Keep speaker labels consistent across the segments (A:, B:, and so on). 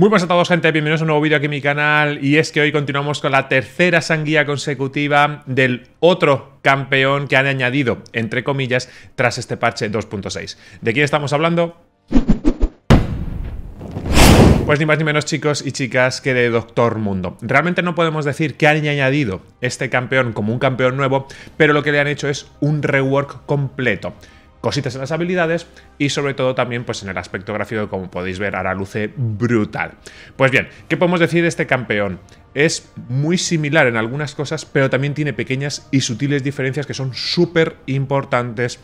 A: Muy buenas a todos, gente. Bienvenidos a un nuevo vídeo aquí en mi canal. Y es que hoy continuamos con la tercera sanguía consecutiva del otro campeón que han añadido, entre comillas, tras este parche 2.6. ¿De quién estamos hablando? Pues ni más ni menos chicos y chicas que de Doctor Mundo. Realmente no podemos decir que han añadido este campeón como un campeón nuevo, pero lo que le han hecho es un rework completo cositas en las habilidades y sobre todo también pues en el aspecto gráfico como podéis ver ahora luce brutal. Pues bien, ¿qué podemos decir de este campeón? Es muy similar en algunas cosas pero también tiene pequeñas y sutiles diferencias que son súper importantes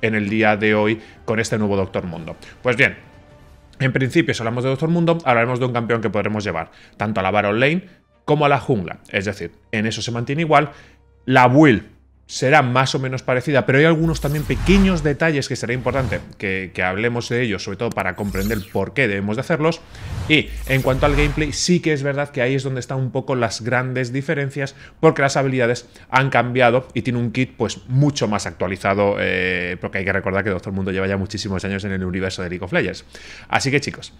A: en el día de hoy con este nuevo Doctor Mundo. Pues bien, en principio, si hablamos de Doctor Mundo, hablaremos de un campeón que podremos llevar tanto a la Baron Lane como a la jungla. Es decir, en eso se mantiene igual. La Will será más o menos parecida, pero hay algunos también pequeños detalles que será importante que, hablemos de ellos, sobre todo para comprender por qué debemos de hacerlos. Y en cuanto al gameplay, sí que es verdad que ahí es donde están un poco las grandes diferencias, porque las habilidades han cambiado y tiene un kit pues mucho más actualizado, eh, porque hay que recordar que Doctor Mundo lleva ya muchísimos años en el universo de League of Legends. Así que chicos,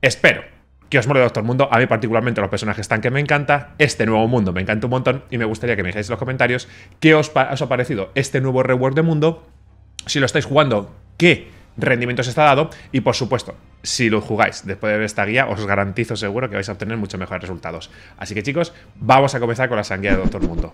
A: espero que os mola Doctor Mundo. A mí particularmente los personajes tan que me encanta. Este nuevo mundo me encanta un montón y me gustaría que me dejáis en los comentarios qué os, ha parecido este nuevo reward de mundo. Si lo estáis jugando, ¿qué? rendimiento os está dado y por supuesto, si lo jugáis después de ver esta guía, os garantizo seguro que vais a obtener muchos mejores resultados. Así que chicos, vamos a comenzar con la sangría de Doctor Mundo.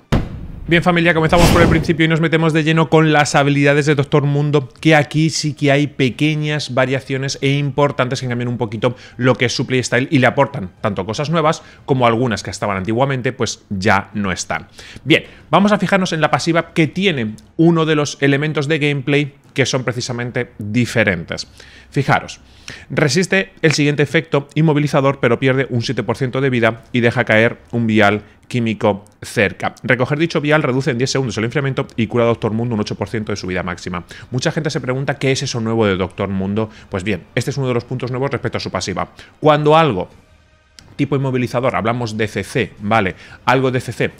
A: Bien familia, comenzamos por el principio y nos metemos de lleno con las habilidades de Doctor Mundo, que aquí sí que hay pequeñas variaciones e importantes que cambian un poquito lo que es su playstyle y le aportan tanto cosas nuevas como algunas que estaban antiguamente, pues ya no están. Bien, vamos a fijarnos en la pasiva que tiene uno de los elementos de gameplay que son precisamente diferentes. Fijaros, Resiste el siguiente efecto inmovilizador, pero pierde un 7% de vida y deja caer un vial químico cerca. Recoger dicho vial reduce en 10 segundos el enfriamiento y cura a Doctor Mundo un 8% de su vida máxima. Mucha gente se pregunta qué es eso nuevo de Doctor Mundo. Pues bien, este es uno de los puntos nuevos respecto a su pasiva. Cuando algo tipo inmovilizador, hablamos de CC, ¿vale? Algo de CC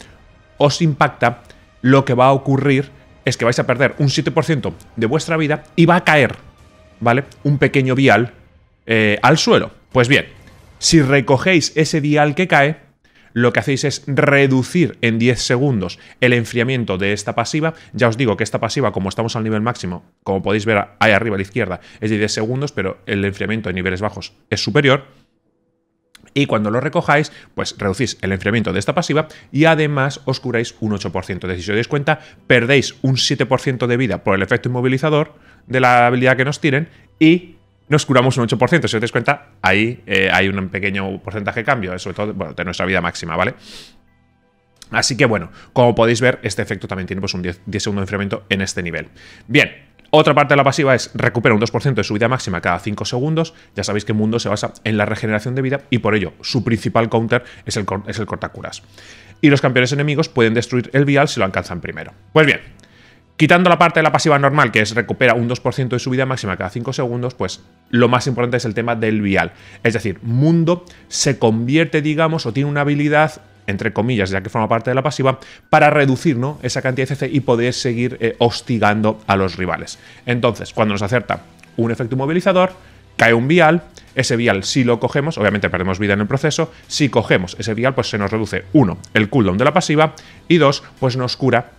A: os impacta, lo que va a ocurrir es que vais a perder un 7% de vuestra vida y va a caer, ¿vale? Un pequeño vial eh, al suelo. Pues bien, si recogéis ese dial que cae, lo que hacéis es reducir en 10 segundos el enfriamiento de esta pasiva. Ya os digo que esta pasiva, como estamos al nivel máximo, como podéis ver ahí arriba a la izquierda, es de 10 segundos, pero el enfriamiento en niveles bajos es superior. Y cuando lo recojáis, pues reducís el enfriamiento de esta pasiva y además os curáis un 8%. De si os dais cuenta, perdéis un 7% de vida por el efecto inmovilizador de la habilidad que nos tienen y nos curamos un 8%. Si os dais cuenta, ahí eh, hay un pequeño porcentaje de cambio, eh, sobre todo de nuestra vida máxima, ¿vale? Así que bueno, como podéis ver, este efecto también tiene pues, un 10, segundos de enfriamiento en este nivel. Bien, otra parte de la pasiva es recupera un 2% de su vida máxima cada 5 segundos. Ya sabéis que el mundo se basa en la regeneración de vida y por ello su principal counter es el, es el cortacuras. Y los campeones enemigos pueden destruir el vial si lo alcanzan primero. Pues bien, Quitando la parte de la pasiva normal, que es recupera un 2% de su vida máxima cada 5 segundos, pues lo más importante es el tema del vial. Es decir, Mundo se convierte, digamos, o tiene una habilidad entre comillas, ya que forma parte de la pasiva, para reducir ¿no? esa cantidad de CC y poder seguir eh, hostigando a los rivales. Entonces, cuando nos acerta un efecto inmovilizador, cae un vial, ese vial si lo cogemos, obviamente perdemos vida en el proceso, si cogemos ese vial pues se nos reduce, uno, el cooldown de la pasiva y dos, pues nos cura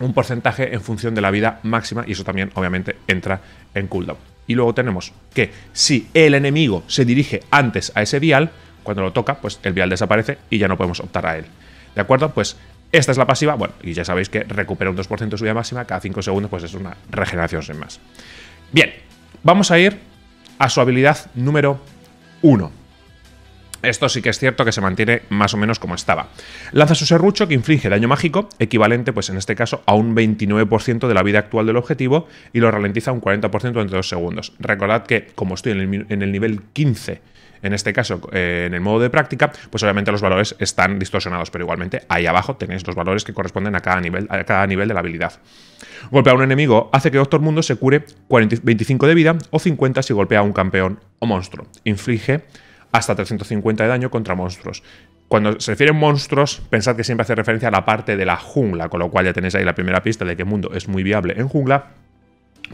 A: un porcentaje en función de la vida máxima y eso también obviamente entra en cooldown. Y luego tenemos que si el enemigo se dirige antes a ese vial, cuando lo toca, pues el vial desaparece y ya no podemos optar a él. ¿De acuerdo? Pues esta es la pasiva, bueno, y ya sabéis que recupera un 2% de su vida máxima cada 5 segundos, pues es una regeneración sin más. Bien, vamos a ir a su habilidad número 1. Esto sí que es cierto que se mantiene más o menos como estaba. Lanza su serrucho que inflige daño mágico, equivalente pues en este caso a un 29% de la vida actual del objetivo y lo ralentiza un 40% durante dos segundos. Recordad que como estoy en el, nivel 15, en este caso eh, en el modo de práctica, pues obviamente los valores están distorsionados, pero igualmente ahí abajo tenéis los valores que corresponden a cada nivel, a cada nivel de la habilidad. Golpea a un enemigo hace que Doctor Mundo se cure 25 de vida o 50 si golpea a un campeón o monstruo. Inflige hasta 350 de daño contra monstruos. Cuando se a monstruos, pensad que siempre hace referencia a la parte de la jungla, con lo cual ya tenéis ahí la primera pista de que Mundo es muy viable en jungla.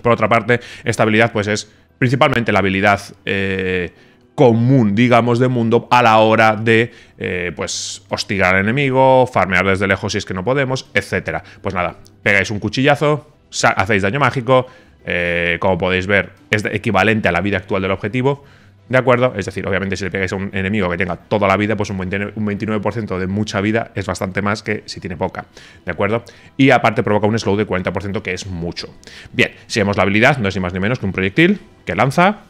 A: Por otra parte, esta habilidad pues es principalmente la habilidad eh, común, digamos, de Mundo a la hora de eh, pues hostigar al enemigo, farmear desde lejos si es que no podemos, etc. Pues nada, pegáis un cuchillazo, hacéis daño mágico, eh, como podéis ver es equivalente a la vida actual del objetivo, ¿De acuerdo? Es decir, obviamente si le pegáis a un enemigo que tenga toda la vida, pues un 29% de mucha vida es bastante más que si tiene poca. ¿De acuerdo? Y aparte provoca un slow de 40%, que es mucho. Bien, si vemos la habilidad, no es ni más ni menos que un proyectil que lanza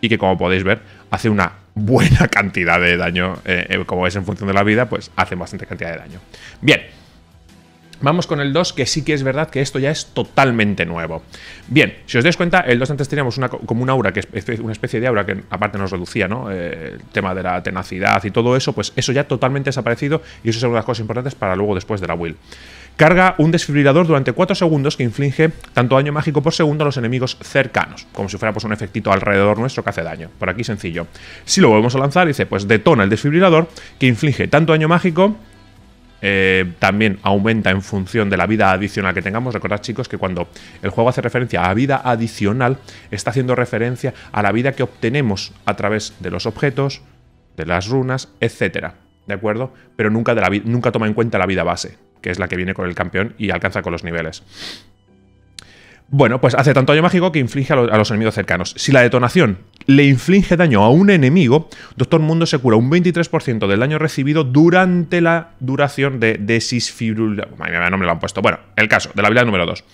A: y que como podéis ver, hace una buena cantidad de daño. Eh, eh, como es en función de la vida, pues hace bastante cantidad de daño. Bien. Vamos con el 2, que sí que es verdad que esto ya es totalmente nuevo. Bien, si os dais cuenta, el 2 antes teníamos como una aura, que es una especie de aura que aparte nos reducía, ¿no? Eh, el tema de la tenacidad y todo eso, pues eso ya totalmente desaparecido y eso es una de las cosas importantes para luego después de la will. Carga un desfibrilador durante 4 segundos que inflige tanto daño mágico por segundo a los enemigos cercanos, como si fuera pues, un efectito alrededor nuestro que hace daño. Por aquí sencillo. Si lo volvemos a lanzar, dice, pues detona el desfibrilador que inflige tanto daño mágico eh, también aumenta en función de la vida adicional que tengamos. Recordad chicos que cuando el juego hace referencia a vida adicional, está haciendo referencia a la vida que obtenemos a través de los objetos, de las runas, etcétera. ¿De acuerdo? Pero nunca, de la nunca toma en cuenta la vida base, que es la que viene con el campeón y alcanza con los niveles. Bueno, pues hace tanto daño mágico que inflige a los enemigos cercanos. Si la detonación le inflige daño a un enemigo, Doctor Mundo se cura un 23% del daño recibido durante la duración de desisfibrilación. no me lo han puesto. Bueno, el caso de la habilidad número 2.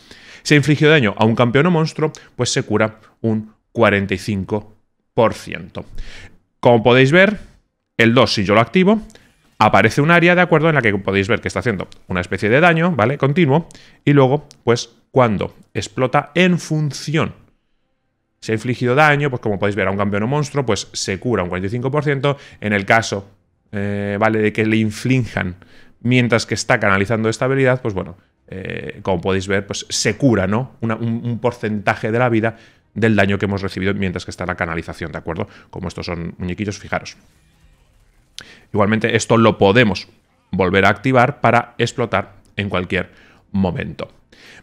A: Se infligió daño a un campeón o monstruo, pues se cura un 45%. Como podéis ver, el 2, si yo lo activo, aparece un área, ¿de acuerdo? En la que podéis ver que está haciendo una especie de daño, ¿vale? Continuo. Y luego, pues, cuando explota en función se ha infligido daño, pues como podéis ver a un campeón o monstruo, pues se cura un 45%. En el caso, eh, ¿vale? De que le inflinjan mientras que está canalizando esta habilidad, pues bueno, eh, como podéis ver, pues se cura, ¿no? un, porcentaje de la vida del daño que hemos recibido mientras que está la canalización, ¿de acuerdo? Como estos son muñequillos, fijaros. Igualmente, esto lo podemos volver a activar para explotar en cualquier momento.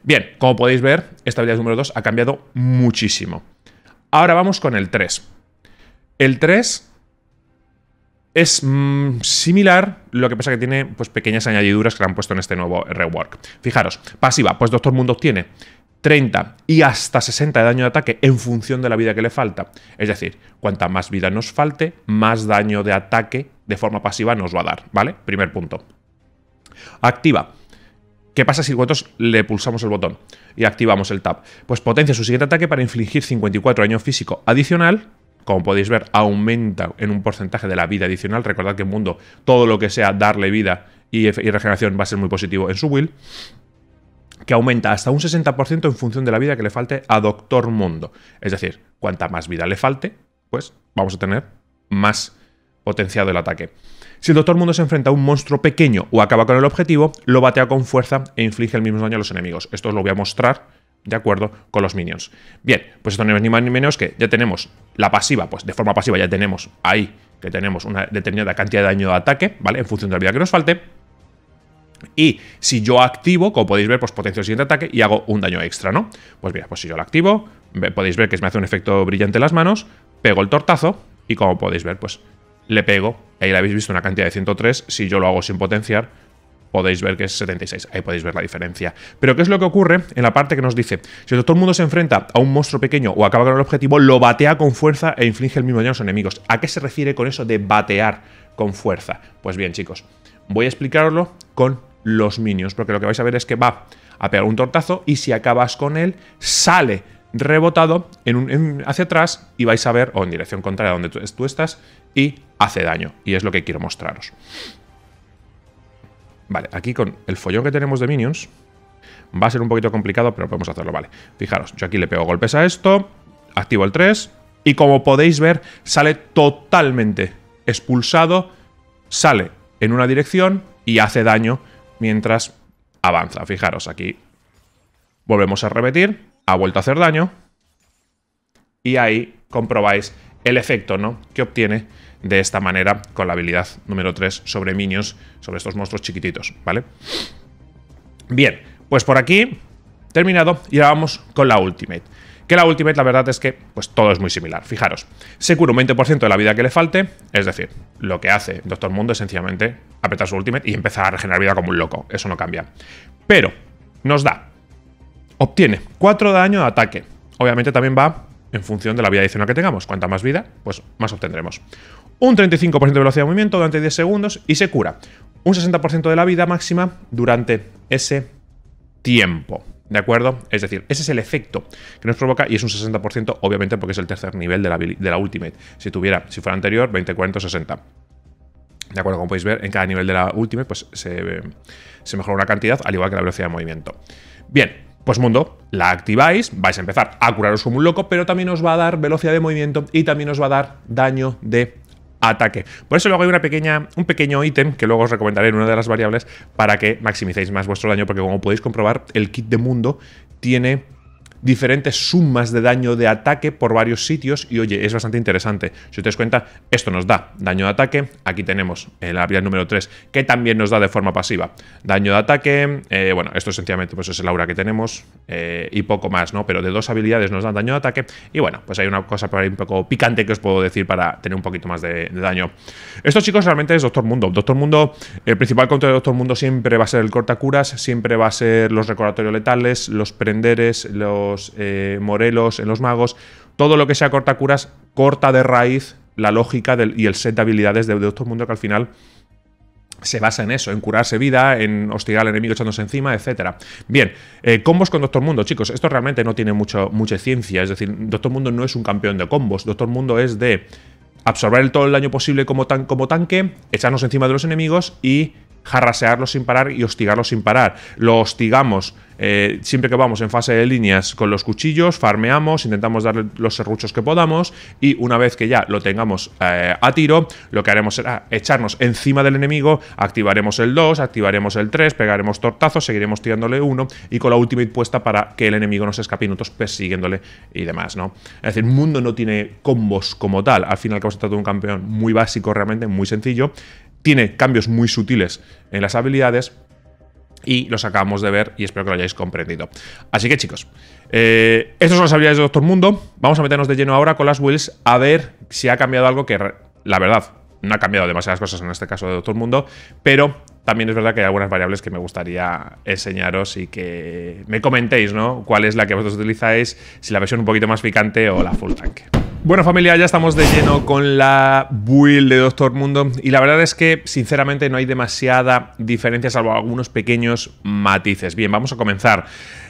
A: Bien, como podéis ver, esta habilidad número 2 ha cambiado muchísimo. Ahora vamos con el 3. El 3 es mm, similar, lo que pasa que tiene pues, pequeñas añadiduras que le han puesto en este nuevo rework. Fijaros, pasiva, pues Doctor Mundo tiene 30 y hasta 60 de daño de ataque en función de la vida que le falta. Es decir, cuanta más vida nos falte, más daño de ataque de forma pasiva nos va a dar, ¿vale? Primer punto. Activa. ¿Qué pasa si nosotros le pulsamos el botón y activamos el tab? Pues potencia su siguiente ataque para infligir 54 daño físico adicional. Como podéis ver, aumenta en un porcentaje de la vida adicional. Recordad que en mundo todo lo que sea darle vida y, regeneración va a ser muy positivo en su will que aumenta hasta un 60% en función de la vida que le falte a Doctor Mundo. Es decir, cuanta más vida le falte, pues vamos a tener más potenciado el ataque. Si el Doctor Mundo se enfrenta a un monstruo pequeño o acaba con el objetivo, lo batea con fuerza e inflige el mismo daño a los enemigos. Esto os lo voy a mostrar de acuerdo con los minions. Bien, pues esto no es ni más ni menos que ya tenemos la pasiva, pues de forma pasiva ya tenemos ahí que tenemos una determinada cantidad de daño de ataque, ¿vale? En función de la vida que nos falte. Y si yo activo, como podéis ver, pues potencio el siguiente ataque y hago un daño extra, ¿no? Pues mira, pues si yo lo activo, podéis ver que me hace un efecto brillante en las manos, pego el tortazo y como podéis ver, pues le pego, ahí la habéis visto una cantidad de 103, si yo lo hago sin potenciar, podéis ver que es 76, ahí podéis ver la diferencia. Pero ¿qué es lo que ocurre en la parte que nos dice? Si todo el mundo se enfrenta a un monstruo pequeño o acaba con el objetivo, lo batea con fuerza e inflige el mismo daño a los enemigos. ¿A qué se refiere con eso de batear con fuerza? Pues bien, chicos, voy a explicarlo con los minions, porque lo que vais a ver es que va a pegar un tortazo y si acabas con él, sale rebotado en un, hacia atrás y vais a ver, o en dirección contraria donde tú, tú estás, y hace daño. Y es lo que quiero mostraros. Vale, aquí con el follón que tenemos de minions, va a ser un poquito complicado, pero podemos hacerlo, vale. Fijaros, yo aquí le pego golpes a esto, activo el 3, y como podéis ver, sale totalmente expulsado, sale en una dirección y hace daño mientras avanza. Fijaros, aquí volvemos a repetir, ha vuelto a hacer daño. Y ahí comprobáis el efecto ¿no? que obtiene de esta manera con la habilidad número 3 sobre minions, sobre estos monstruos chiquititos, ¿vale? Bien, pues por aquí terminado y ahora vamos con la Ultimate. Que la Ultimate la verdad es que pues todo es muy similar. Fijaros, se cura un 20% de la vida que le falte, es decir, lo que hace Doctor Mundo es sencillamente apretar su Ultimate y empezar a regenerar vida como un loco, eso no cambia. Pero nos da Obtiene 4 daño de ataque. Obviamente también va en función de la vida adicional que tengamos. Cuanta más vida, pues más obtendremos. Un 35% de velocidad de movimiento durante 10 segundos y se cura. Un 60% de la vida máxima durante ese tiempo. ¿De acuerdo? Es decir, ese es el efecto que nos provoca y es un 60%, obviamente, porque es el tercer nivel de la, de la Ultimate. Si tuviera, si fuera anterior, 20, 40, 60. De acuerdo, como podéis ver, en cada nivel de la Ultimate, pues se, se mejora una cantidad, al igual que la velocidad de movimiento. Bien, pues mundo, la activáis, vais a empezar a curaros como un loco, pero también os va a dar velocidad de movimiento y también os va a dar daño de ataque. Por eso luego hay una pequeña, un pequeño ítem que luego os recomendaré en una de las variables para que maximicéis más vuestro daño, porque como podéis comprobar, el kit de mundo tiene diferentes sumas de daño de ataque por varios sitios y oye, es bastante interesante. Si te das cuenta, esto nos da daño de ataque, aquí tenemos la habilidad número 3 que también nos da de forma pasiva daño de ataque, eh, bueno, esto sencillamente pues es el aura que tenemos eh, y poco más, ¿no? Pero de dos habilidades nos dan daño de ataque y bueno, pues hay una cosa por ahí un poco picante que os puedo decir para tener un poquito más de, daño. Estos chicos realmente es Doctor Mundo. Doctor Mundo, el principal contra de Doctor Mundo siempre va a ser el cortacuras, siempre va a ser los recordatorios letales, los prenderes, los eh, Morelos, en los magos, todo lo que sea corta curas, corta de raíz la lógica y el set de habilidades de, Doctor mundo que al final se basa en eso, en curarse vida, en hostigar al enemigo echándose encima, etc. Bien, eh, combos con Doctor Mundo, chicos, esto realmente no tiene mucho, mucha ciencia, es decir, Doctor Mundo no es un campeón de combos, Doctor Mundo es de absorber el todo el daño posible como, tan, como tanque, echarnos encima de los enemigos y jarrasearlo sin parar y hostigarlo sin parar. Lo hostigamos eh, siempre que vamos en fase de líneas con los cuchillos, farmeamos, intentamos darle los serruchos que podamos y una vez que ya lo tengamos eh, a tiro, lo que haremos será echarnos encima del enemigo, activaremos el 2, activaremos el 3, pegaremos tortazos, seguiremos tirándole uno y con la ultimate puesta para que el enemigo nos escape y nosotros persiguiéndole y demás, ¿no? Es decir, Mundo no tiene combos como tal, al final que se trata de un campeón muy básico realmente, muy sencillo, tiene cambios muy sutiles en las habilidades y los acabamos de ver y espero que lo hayáis comprendido. Así que chicos, eh, estas son las habilidades de Doctor Mundo. Vamos a meternos de lleno ahora con las Wills a ver si ha cambiado algo que, la verdad, no ha cambiado demasiadas cosas en este caso de Doctor Mundo, pero también es verdad que hay algunas variables que me gustaría enseñaros y que me comentéis, ¿no? ¿Cuál es la que vosotros utilizáis? Si la versión un poquito más picante o la full tank. Bueno familia, ya estamos de lleno con la build de Doctor Mundo y la verdad es que sinceramente no hay demasiada diferencia salvo algunos pequeños matices. Bien, vamos a comenzar.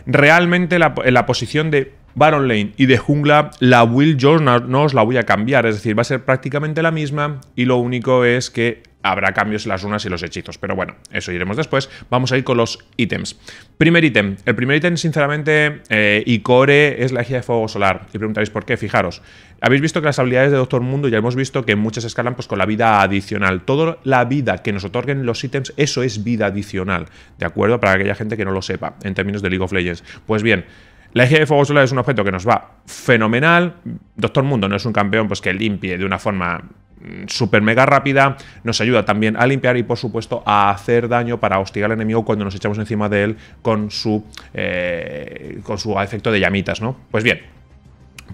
A: Realmente la, la posición de Baron Lane y de Jungla, la Will yo no os la voy a cambiar, es decir, va a ser prácticamente la misma y lo único es que habrá cambios en las runas y los hechizos. Pero bueno, eso iremos después. Vamos a ir con los ítems. Primer ítem. El primer ítem, sinceramente, y eh, core, es la energía de fuego solar. Y preguntaréis por qué. Fijaros, habéis visto que las habilidades de Doctor Mundo ya hemos visto que muchas escalan pues, con la vida adicional. Toda la vida que nos otorguen los ítems, eso es vida adicional. ¿De acuerdo? Para aquella gente que no lo sepa, en términos de League of Legends. Pues bien, la eje de fuego solar es un objeto que nos va fenomenal. Doctor Mundo no es un campeón pues, que limpie de una forma Mm, super mega rápida, nos ayuda también a limpiar y por supuesto a hacer daño para hostigar al enemigo cuando nos echamos encima de él con su, eh, con su efecto de llamitas, ¿no? Pues bien,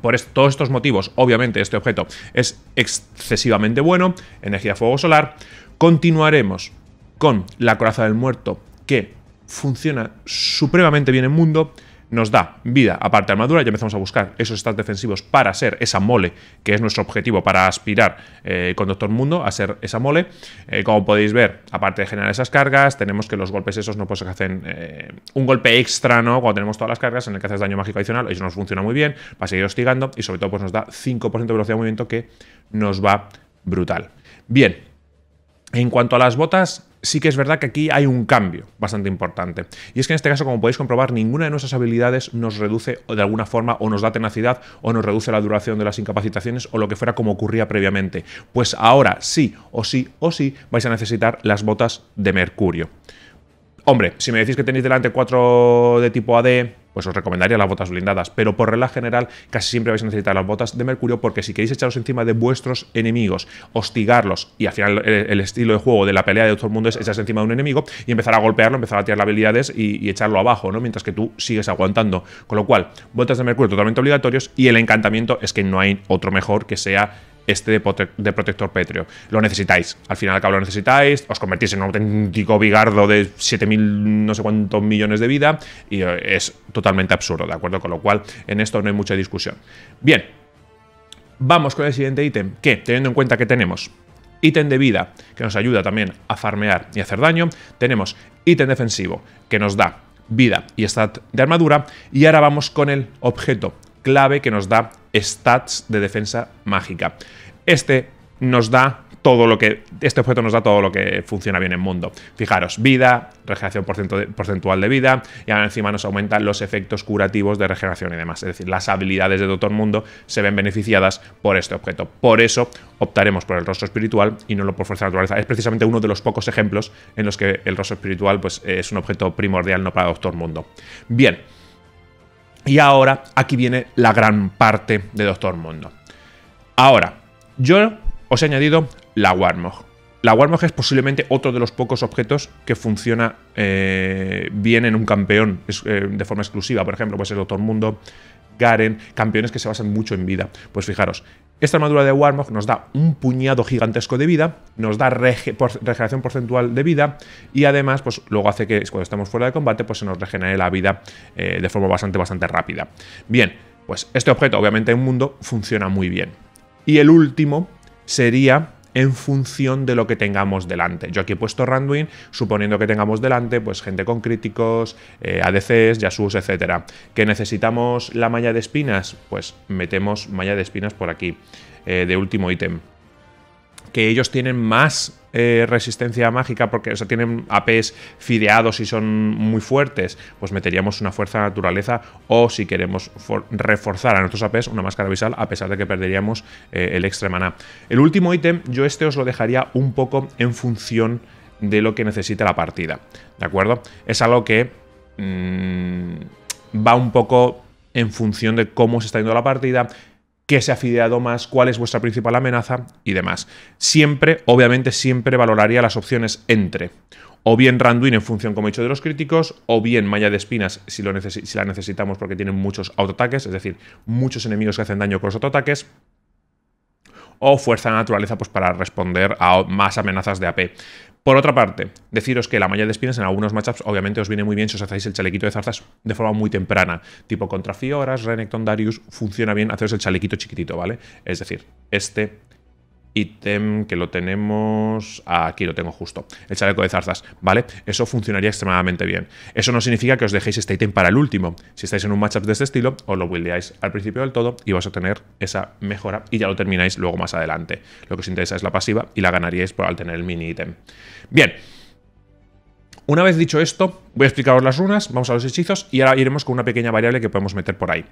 A: por todos estos motivos, obviamente este objeto es excesivamente bueno, energía fuego solar, continuaremos con la coraza del muerto que funciona supremamente bien en mundo, nos da vida, aparte de armadura, ya empezamos a buscar esos stats defensivos para ser esa mole, que es nuestro objetivo para aspirar eh, con Doctor Mundo a ser esa mole. Eh, como podéis ver, aparte de generar esas cargas, tenemos que los golpes esos no pues hacen eh, un golpe extra, ¿no? Cuando tenemos todas las cargas en el que haces daño mágico adicional, eso nos funciona muy bien para seguir hostigando y sobre todo pues nos da 5% de velocidad de movimiento que nos va brutal. Bien, en cuanto a las botas, sí que es verdad que aquí hay un cambio bastante importante. Y es que en este caso, como podéis comprobar, ninguna de nuestras habilidades nos reduce de alguna forma o nos da tenacidad o nos reduce la duración de las incapacitaciones o lo que fuera como ocurría previamente. Pues ahora sí o sí o sí vais a necesitar las botas de mercurio. Hombre, si me decís que tenéis delante cuatro de tipo AD, pues os recomendaría las botas blindadas. Pero por regla general, casi siempre vais a necesitar las botas de mercurio porque si queréis echaros encima de vuestros enemigos, hostigarlos y al final eh, el, estilo de juego de la pelea de todo el mundo es echarse encima de un enemigo y empezar a golpearlo, empezar a tirar habilidades y, y, echarlo abajo, ¿no? Mientras que tú sigues aguantando. Con lo cual, botas de mercurio totalmente obligatorios y el encantamiento es que no hay otro mejor que sea este de, protector pétreo. Lo necesitáis. Al final al cabo lo necesitáis. Os convertís en un auténtico bigardo de 7.000 no sé cuántos millones de vida. Y eh, es totalmente absurdo, ¿de acuerdo? Con lo cual en esto no hay mucha discusión. Bien. Vamos con el siguiente ítem. Que, teniendo en cuenta que tenemos ítem de vida, que nos ayuda también a farmear y hacer daño. Tenemos ítem defensivo, que nos da vida y stat de armadura. Y ahora vamos con el objeto clave que nos da stats de defensa mágica. Este nos da todo lo que. Este objeto nos da todo lo que funciona bien en mundo. Fijaros, vida, regeneración porcentual de vida, y ahora encima nos aumentan los efectos curativos de regeneración y demás. Es decir, las habilidades de Doctor Mundo se ven beneficiadas por este objeto. Por eso optaremos por el rostro espiritual y no lo por fuerza de naturaleza. Es precisamente uno de los pocos ejemplos en los que el rostro espiritual pues, es un objeto primordial no para Doctor Mundo. Bien. Y ahora aquí viene la gran parte de Doctor Mundo. Ahora, yo os he añadido la Warmog. La Warmog es posiblemente otro de los pocos objetos que funciona eh, bien en un campeón eh, de forma exclusiva. Por ejemplo, puede ser Doctor Mundo, Garen, campeones que se basan mucho en vida. Pues fijaros, esta armadura de Warmog nos da un puñado gigantesco de vida, nos da regeneración porcentual de vida y además pues luego hace que cuando estamos fuera de combate pues se nos regenere la vida eh, de forma bastante, bastante rápida. Bien, pues este objeto obviamente en mundo funciona muy bien. Y el último sería en función de lo que tengamos delante. Yo aquí he puesto Randwin, suponiendo que tengamos delante pues gente con críticos, eh, ADCs, Yasus, etc. ¿Que necesitamos la malla de espinas? Pues metemos malla de espinas por aquí, eh, de último ítem. ¿Que ellos tienen más eh, resistencia mágica porque tienen APs fideados y son muy fuertes, pues meteríamos una fuerza naturaleza o si queremos reforzar a nuestros APs una máscara visal a pesar de que perderíamos eh, el extra maná. El último ítem, yo este os lo dejaría un poco en función de lo que necesita la partida, ¿de acuerdo? Es algo que mm, va un poco en función de cómo se está yendo la partida, qué se ha fideado más, cuál es vuestra principal amenaza y demás. Siempre, obviamente, siempre valoraría las opciones entre o bien Randuin en función, como he dicho, de los críticos, o bien Malla de Espinas si, lo si la necesitamos porque tienen muchos autoataques, es decir, muchos enemigos que hacen daño con los autoataques, o Fuerza de Naturaleza pues, para responder a más amenazas de AP. Por otra parte, deciros que la malla de espinas en algunos matchups obviamente os viene muy bien si os hacéis el chalequito de zarzas de forma muy temprana, tipo contra Fioras, Renekton, Darius, funciona bien haceros el chalequito chiquitito, ¿vale? Es decir, este ítem que lo tenemos, ah, aquí lo tengo justo, el chaleco de zarzas, ¿vale? Eso funcionaría extremadamente bien. Eso no significa que os dejéis este ítem para el último. Si estáis en un matchup de este estilo, os lo buildeáis al principio del todo y vas a tener esa mejora y ya lo termináis luego más adelante. Lo que os interesa es la pasiva y la ganaríais por al tener el mini ítem. Bien. Una vez dicho esto, voy a explicaros las runas, vamos a los hechizos y ahora iremos con una pequeña variable que podemos meter por ahí.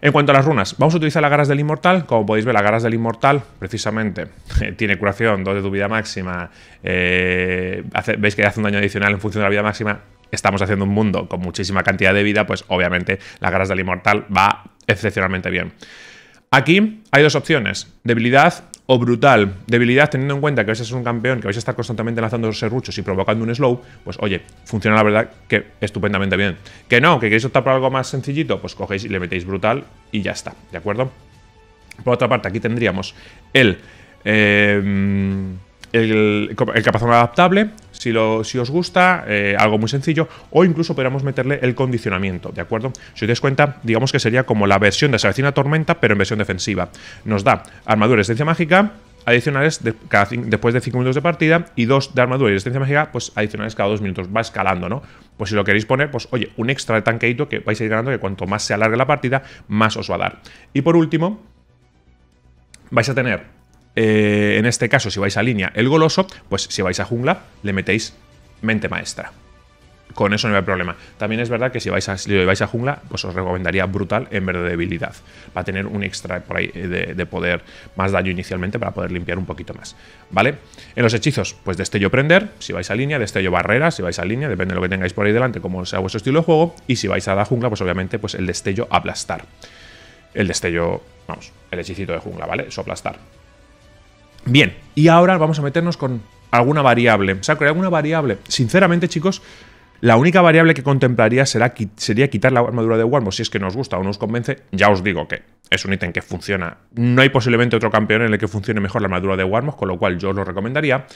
A: En cuanto a las runas, vamos a utilizar las garras del inmortal. Como podéis ver, las garras del inmortal, precisamente, tiene curación, 2 de tu vida máxima. Eh, veis que hace un daño adicional en función de la vida máxima. Estamos haciendo un mundo con muchísima cantidad de vida, pues obviamente las garras del inmortal va excepcionalmente bien. Aquí hay dos opciones, debilidad o brutal. Debilidad, teniendo en cuenta que vais a ser un campeón, que vais a estar constantemente lanzando los serruchos y provocando un slow, pues oye, funciona la verdad que estupendamente bien. Que no, que queréis optar por algo más sencillito, pues cogéis y le metéis brutal y ya está, ¿de acuerdo? Por otra parte, aquí tendríamos el... Eh, el, capazón adaptable, si, lo, si os gusta, eh, algo muy sencillo, o incluso podríamos meterle el condicionamiento, ¿de acuerdo? Si os dais cuenta, digamos que sería como la versión de esa tormenta, pero en versión defensiva. Nos da armadura y esencia mágica, adicionales después de 5 minutos de partida y 2 de armadura y resistencia mágica, pues adicionales cada 2 minutos. Va escalando, ¿no? Pues si lo queréis poner, pues oye, un extra de tanqueito que vais a ir ganando, que cuanto más se alargue la partida, más os va a dar. Y por último, vais a tener eh, en este caso, si vais a línea, el goloso, pues si vais a jungla, le metéis mente maestra. Con eso no hay problema. También es verdad que si vais a, si vais a jungla, pues os recomendaría brutal en vez de debilidad. a tener un extra por ahí eh, de, poder más daño inicialmente para poder limpiar un poquito más. ¿Vale? En los hechizos, pues destello prender, si vais a línea, destello barrera, si vais a línea, depende de lo que tengáis por ahí delante, como sea vuestro estilo de juego. Y si vais a la jungla, pues obviamente, pues el destello aplastar. El destello, vamos, el hechicito de jungla, ¿vale? Eso aplastar. Bien, y ahora vamos a meternos con alguna variable. O sea, alguna variable. Sinceramente, chicos, la única variable que contemplaría será, sería quitar la armadura de Warmo. Si es que nos gusta o nos convence, ya os digo que es un ítem que funciona. No hay posiblemente otro campeón en el que funcione mejor la armadura de Warmos, con lo cual yo os lo recomendaría.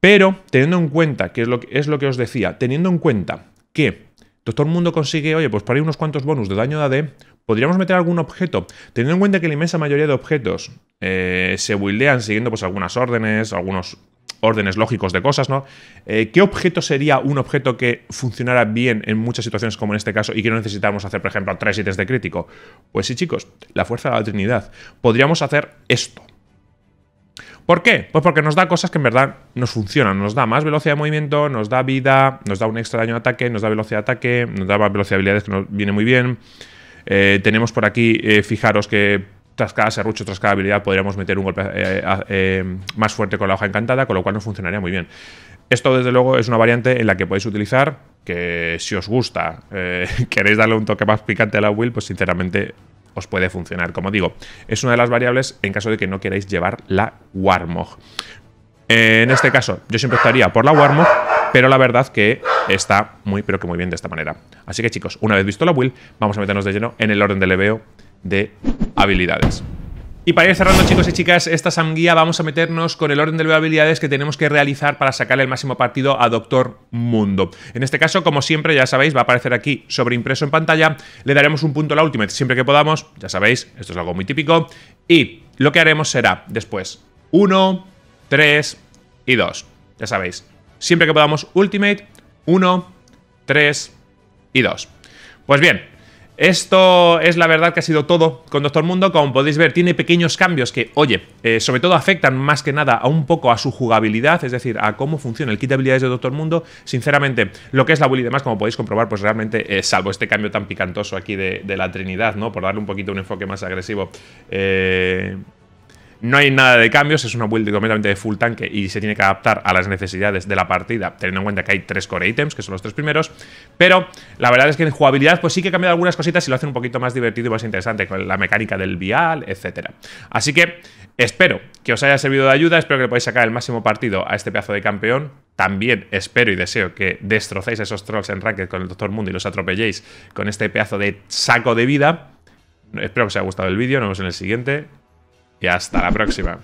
A: Pero teniendo en cuenta, que, es lo que os decía, teniendo en cuenta que Doctor mundo consigue, oye, pues para ir unos cuantos bonus de daño de AD, podríamos meter algún objeto. Teniendo en cuenta que la inmensa mayoría de objetos eh, se buildean siguiendo pues algunas órdenes, algunos órdenes lógicos de cosas, ¿no? Eh, ¿Qué objeto sería un objeto que funcionara bien en muchas situaciones como en este caso y que no necesitamos hacer, por ejemplo, tres ítems de crítico? Pues sí, chicos, la fuerza de la Trinidad. Podríamos hacer esto. ¿Por qué? Pues porque nos da cosas que en verdad nos funcionan. Nos da más velocidad de movimiento, nos da vida, nos da un extra daño de ataque, nos da velocidad de ataque, nos da más velocidad de habilidades que nos viene muy bien. Eh, tenemos por aquí, eh, fijaros que tras cada serrucho, tras cada habilidad, podríamos meter un golpe eh, más fuerte con la hoja encantada, con lo cual nos funcionaría muy bien. Esto, desde luego, es una variante en la que podéis utilizar, que si os gusta, queréis darle un toque más picante a la build, pues sinceramente os puede funcionar. Como digo, es una de las variables en caso de que no queráis llevar la Warmog. En este caso, yo siempre estaría por la Warmog, pero la verdad que está muy, pero que muy bien de esta manera. Así que chicos, una vez visto la build, vamos a meternos de lleno en el orden de leveo de habilidades. Y para ir cerrando, chicos y chicas, esta SAM vamos a meternos con el orden de habilidades que tenemos que realizar para sacarle el máximo partido a Doctor Mundo. En este caso, como siempre, ya sabéis, va a aparecer aquí sobreimpreso en pantalla. Le daremos un punto a la Ultimate siempre que podamos, ya sabéis, esto es algo muy típico. Y lo que haremos será, después, 1, 3 y 2. Ya sabéis, siempre que podamos, Ultimate, 1, 3 y 2. Pues bien, esto es la verdad que ha sido todo con Doctor Mundo. Como podéis ver, tiene pequeños cambios que, oye, eh, sobre todo afectan más que nada a un poco a su jugabilidad, es decir, a cómo funciona el kit de habilidades de Doctor Mundo. Sinceramente, lo que es la bully y demás, como podéis comprobar, pues realmente, eh, salvo este cambio tan picantoso aquí de, de, la Trinidad, ¿no? Por darle un poquito un enfoque más agresivo, eh, no hay nada de cambios, es una build completamente de full tanque y se tiene que adaptar a las necesidades de la partida, teniendo en cuenta que hay tres core items, que son los tres primeros. Pero la verdad es que en jugabilidad, pues sí que ha cambiado algunas cositas y lo hace un poquito más divertido y más interesante, con la mecánica del vial, etc. Así que espero que os haya servido de ayuda, espero que le podáis sacar el máximo partido a este pedazo de campeón. También espero y deseo que destrocéis a esos trolls en Ranked con el Doctor Mundo y los atropelléis con este pedazo de saco de vida. Espero que os haya gustado el vídeo, nos vemos en el siguiente. Y hasta la próxima.